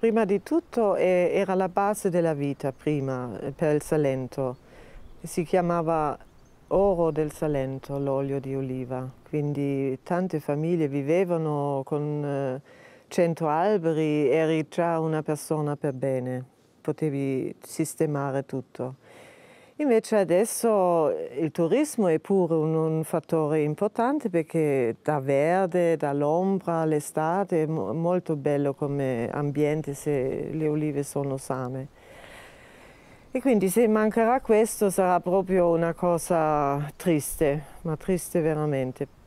Prima di tutto eh, era la base della vita prima per il Salento. Si chiamava oro del Salento l'olio di oliva, quindi tante famiglie vivevano con eh, cento alberi, eri già una persona per bene, potevi sistemare tutto. Invece adesso eh, il turismo è pure un, un fattore importante perché da verde, dall'ombra, all'estate è molto bello come ambiente se le olive sono sane. E quindi se mancherà questo sarà proprio una cosa triste, ma triste veramente.